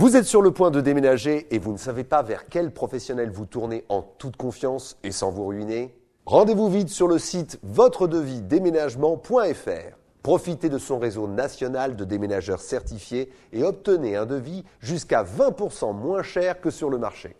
Vous êtes sur le point de déménager et vous ne savez pas vers quel professionnel vous tournez en toute confiance et sans vous ruiner Rendez-vous vite sur le site votredevisdéménagement.fr. Profitez de son réseau national de déménageurs certifiés et obtenez un devis jusqu'à 20% moins cher que sur le marché.